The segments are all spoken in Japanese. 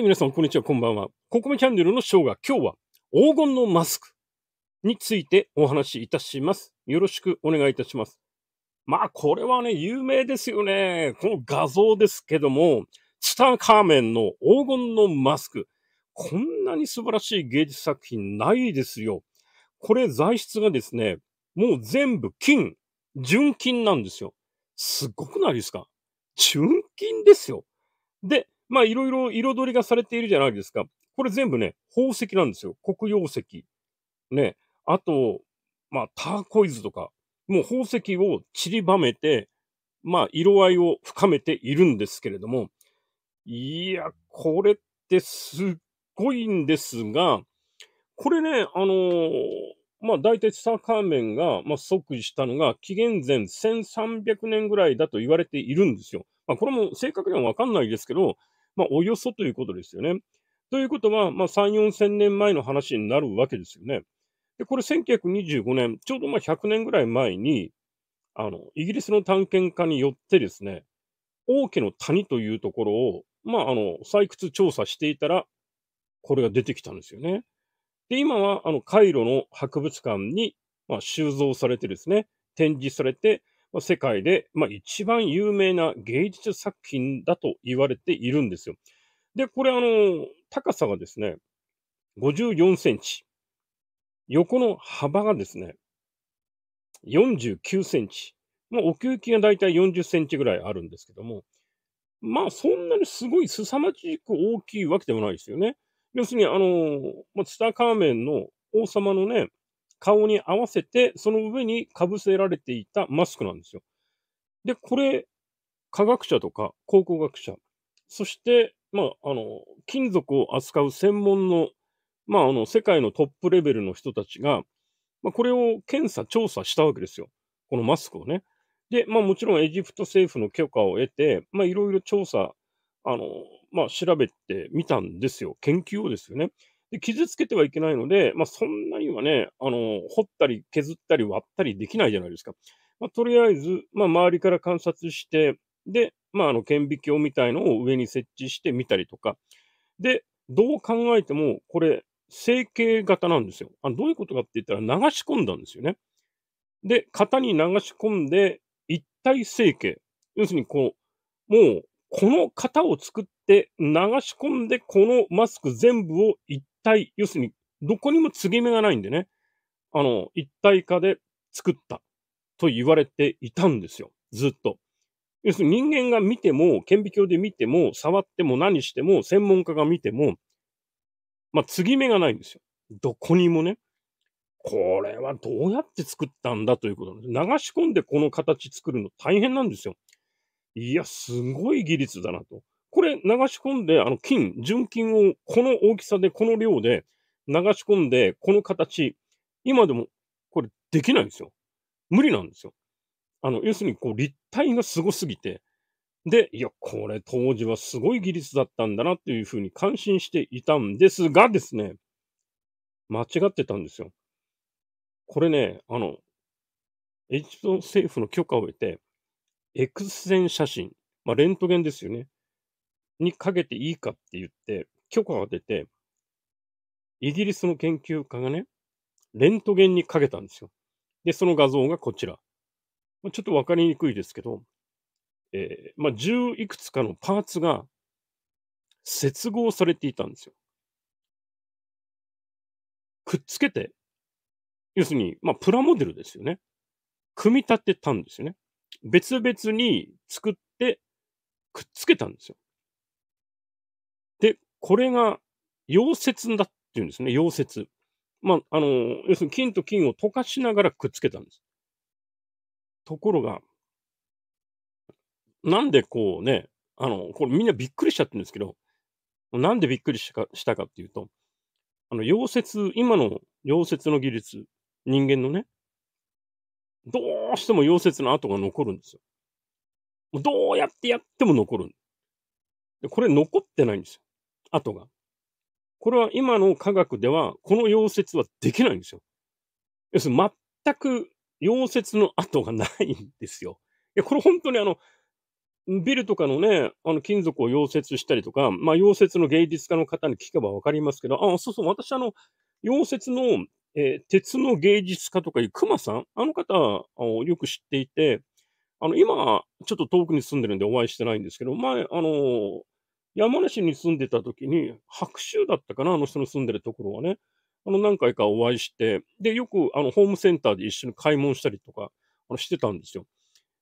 はい、皆さん、こんにちは、こんばんは。ココメキャンネルのショーが今日は黄金のマスクについてお話しいたします。よろしくお願いいたします。まあ、これはね、有名ですよね。この画像ですけども、ツタンカーメンの黄金のマスク。こんなに素晴らしい芸術作品ないですよ。これ材質がですね、もう全部金、純金なんですよ。すごくないですか純金ですよ。で、まあ、いろいろ彩りがされているじゃないですか。これ全部ね、宝石なんですよ。黒曜石。ね。あと、まあ、ターコイズとか、もう宝石を散りばめて、まあ、色合いを深めているんですけれども、いや、これってすっごいんですが、これね、あのー、まあ、大体ツタンカーメンが、まあ、即したのが、紀元前1300年ぐらいだと言われているんですよ。まあ、これも正確にはわかんないですけど、まあ、およそということですよね。ということは、まあ、3、4千年前の話になるわけですよね。で、これ1925年、ちょうどまあ100年ぐらい前に、あの、イギリスの探検家によってですね、王家の谷というところを、まあ、あの、採掘調査していたら、これが出てきたんですよね。で、今は、あの、カイロの博物館に、まあ、収蔵されてですね、展示されて、世界で、まあ、一番有名な芸術作品だと言われているんですよ。で、これあの、高さがですね、54センチ。横の幅がですね、49センチ。まあ、奥行きがだいたい40センチぐらいあるんですけども、まあ、そんなにすごい凄まじく大きいわけでもないですよね。要するに、あの、まあ、ツタカーメンの王様のね、顔に合わせて、その上にかぶせられていたマスクなんですよ。で、これ、科学者とか考古学者、そして、まあ、あの、金属を扱う専門の、まあ、あの、世界のトップレベルの人たちが、まあ、これを検査、調査したわけですよ。このマスクをね。で、まあ、もちろんエジプト政府の許可を得て、まあ、いろいろ調査、あの、まあ、調べてみたんですよ。研究をですよね。で、傷つけてはいけないので、まあ、そんなにはね、あの、掘ったり削ったり割ったりできないじゃないですか。まあ、とりあえず、まあ、周りから観察して、で、まあ、あの、顕微鏡みたいのを上に設置してみたりとか。で、どう考えても、これ、成形型なんですよあ。どういうことかって言ったら流し込んだんですよね。で、型に流し込んで、一体成形。要するに、こう、もう、この型を作って流し込んで、このマスク全部を一体、要するに、どこにも継ぎ目がないんでね、あの、一体化で作ったと言われていたんですよ。ずっと。要するに人間が見ても、顕微鏡で見ても、触っても何しても、専門家が見ても、まあ、継ぎ目がないんですよ。どこにもね。これはどうやって作ったんだということなんです。流し込んでこの形作るの大変なんですよ。いや、すごい技術だなと。これ流し込んで、あの金、純金をこの大きさで、この量で流し込んで、この形、今でもこれできないんですよ。無理なんですよ。あの、要するにこう立体がすごすぎて、で、いや、これ当時はすごい技術だったんだなっていうふうに感心していたんですがですね、間違ってたんですよ。これね、あの、エジプト政府の許可を得て、X 線写真、まあ、レントゲンですよね。にかけていいかって言って、許可が出て、イギリスの研究家がね、レントゲンにかけたんですよ。で、その画像がこちら。まちょっとわかりにくいですけど、えー、まあ、十いくつかのパーツが接合されていたんですよ。くっつけて、要するに、まあ、プラモデルですよね。組み立てたんですよね。別々に作って、くっつけたんですよ。これが溶接だっていうんですね、溶接。まあ、あの、要するに金と金を溶かしながらくっつけたんです。ところが、なんでこうね、あの、これみんなびっくりしちゃってるんですけど、なんでびっくりしたかっていうと、あの、溶接、今の溶接の技術、人間のね、どうしても溶接の跡が残るんですよ。どうやってやっても残る。でこれ残ってないんですよ。跡が。これは今の科学では、この溶接はできないんですよ。要するに全く溶接の跡がないんですよ。いや、これ本当にあの、ビルとかのね、あの、金属を溶接したりとか、まあ、溶接の芸術家の方に聞けばわかりますけど、あ、そうそう、私あの、溶接の、えー、鉄の芸術家とかいう熊さん、あの方をよく知っていて、あの、今、ちょっと遠くに住んでるんでお会いしてないんですけど、前、あの、山梨に住んでた時に、白州だったかな、あの人の住んでるところはね。あの、何回かお会いして、で、よく、あの、ホームセンターで一緒に買い物したりとか、あの、してたんですよ。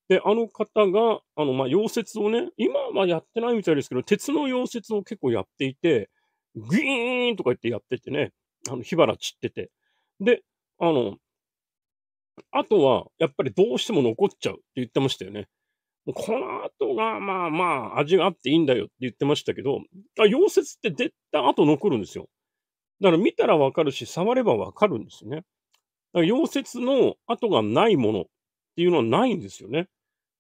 で、あの方が、あの、まあ、溶接をね、今はやってないみたいですけど、鉄の溶接を結構やっていて、グイーンとか言ってやっててね、あの、火花散ってて。で、あの、あとは、やっぱりどうしても残っちゃうって言ってましたよね。この後が、まあまあ、味があっていいんだよって言ってましたけど、あ溶接って出た後残るんですよ。だから見たらわかるし、触ればわかるんですよね。だから溶接の跡がないものっていうのはないんですよね。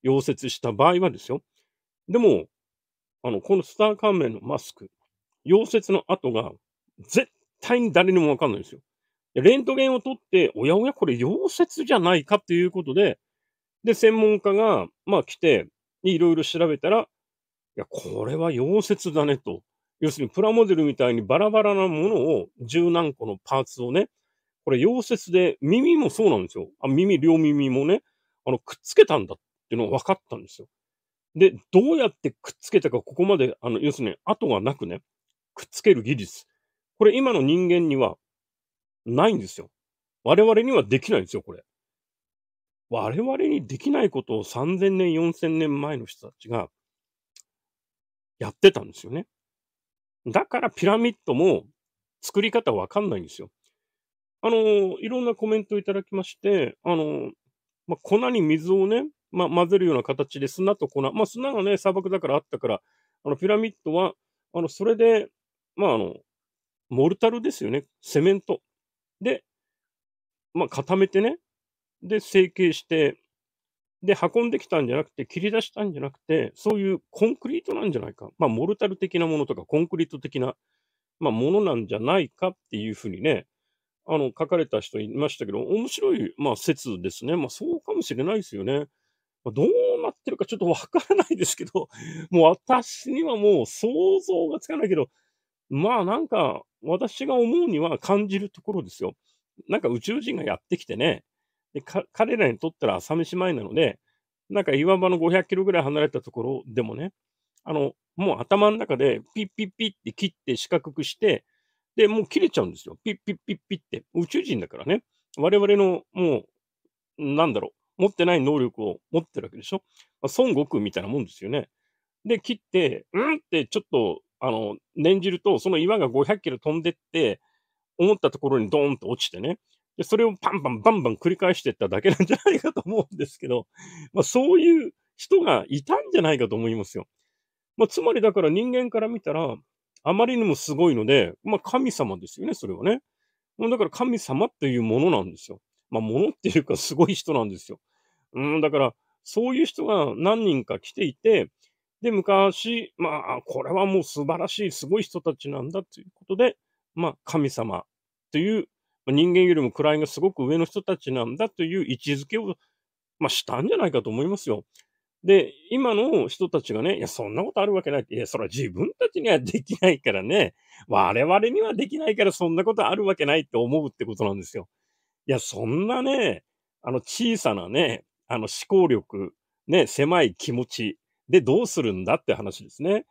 溶接した場合はですよ。でも、あの、このスター関連のマスク、溶接の跡が絶対に誰にもわかんないんですよ。レントゲンを取って、おやおや、これ溶接じゃないかっていうことで、で、専門家が、まあ来て、いろいろ調べたら、いや、これは溶接だねと。要するにプラモデルみたいにバラバラなものを十何個のパーツをね、これ溶接で耳もそうなんですよ。あ耳、両耳もね、あの、くっつけたんだっていうのが分かったんですよ。で、どうやってくっつけたか、ここまで、あの、要するに跡がなくね、くっつける技術。これ今の人間にはないんですよ。我々にはできないんですよ、これ。我々にできないことを3000年、4000年前の人たちがやってたんですよね。だからピラミッドも作り方わかんないんですよ。あの、いろんなコメントをいただきまして、あの、まあ、粉に水をね、まあ、混ぜるような形で砂と粉、まあ、砂がね、砂漠だからあったから、あの、ピラミッドは、あの、それで、まあ、あの、モルタルですよね、セメント。で、まあ、固めてね、で、成形して、で、運んできたんじゃなくて、切り出したんじゃなくて、そういうコンクリートなんじゃないか。まあ、モルタル的なものとか、コンクリート的な、まあ、ものなんじゃないかっていうふうにね、あの、書かれた人いましたけど、面白い、まあ、説ですね。まあ、そうかもしれないですよね。まあ、どうなってるかちょっとわからないですけど、もう私にはもう想像がつかないけど、まあなんか私が思うには感じるところですよ。なんか宇宙人がやってきてね、で彼らにとったら朝飯前なので、なんか岩場の500キロぐらい離れたところでもね、あの、もう頭の中でピッピッピッって切って四角くして、で、もう切れちゃうんですよ。ピッピッピッピッって。宇宙人だからね。我々のもう、なんだろう、持ってない能力を持ってるわけでしょ。まあ、孫悟空みたいなもんですよね。で、切って、うんってちょっと、あの、念じると、その岩が500キロ飛んでって、思ったところにドーンと落ちてね、で、それをパンパンバンバン繰り返していっただけなんじゃないかと思うんですけど、まあそういう人がいたんじゃないかと思いますよ。まあつまりだから人間から見たら、あまりにもすごいので、まあ神様ですよね、それはね。だから神様っていうものなんですよ。まあものっていうかすごい人なんですよ。うん、だからそういう人が何人か来ていて、で、昔、まあ、これはもう素晴らしい、すごい人たちなんだということで、まあ、神様という人間よりも位がすごく上の人たちなんだという位置づけを、まあ、したんじゃないかと思いますよ。で、今の人たちがね、いや、そんなことあるわけない。いや、それは自分たちにはできないからね。我々にはできないから、そんなことあるわけないって思うってことなんですよ。いや、そんなね、あの、小さなね、あの、思考力、ね、狭い気持ちでどうするんだって話ですね。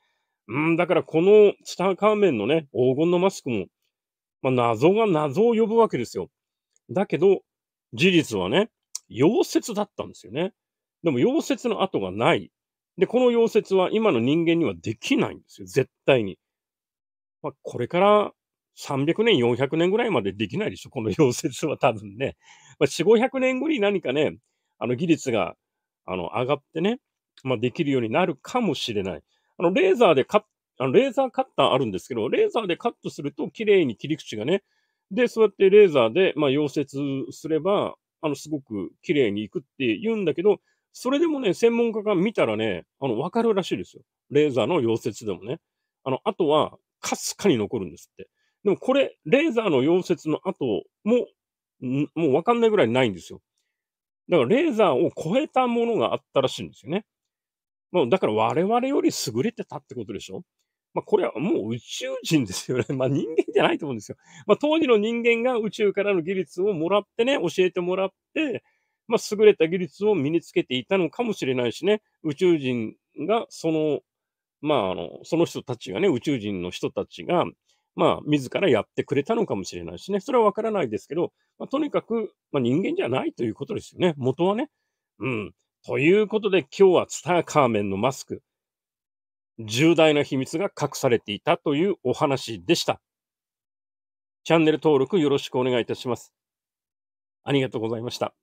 うん、だからこのツタンカーメンのね、黄金のマスクも、まあ、謎が謎を呼ぶわけですよ。だけど、事実はね、溶接だったんですよね。でも溶接の跡がない。で、この溶接は今の人間にはできないんですよ。絶対に。まあ、これから300年、400年ぐらいまでできないでしょ。この溶接は多分ね。まあ、4、500年後に何かね、あの技術が、あの、上がってね、まあ、できるようになるかもしれない。あの、レーザーでカッあの、レーザーカッターあるんですけど、レーザーでカットすると綺麗に切り口がね、で、そうやってレーザーで、まあ、溶接すれば、あの、すごく綺麗にいくって言うんだけど、それでもね、専門家が見たらね、あの、わかるらしいですよ。レーザーの溶接でもね。あの、あとは、かすかに残るんですって。でもこれ、レーザーの溶接の後も、もうわかんないぐらいないんですよ。だからレーザーを超えたものがあったらしいんですよね。まあ、だから我々より優れてたってことでしょまあ、これはもう宇宙人ですよね。まあ、人間じゃないと思うんですよ。まあ、当時の人間が宇宙からの技術をもらってね、教えてもらって、まあ、優れた技術を身につけていたのかもしれないしね、宇宙人がその、まあ、あの、その人たちがね、宇宙人の人たちが、まあ、自らやってくれたのかもしれないしね、それはわからないですけど、まあ、とにかく、まあ、人間じゃないということですよね、元はね。うん。ということで、今日はツターカーメンのマスク。重大な秘密が隠されていたというお話でした。チャンネル登録よろしくお願いいたします。ありがとうございました。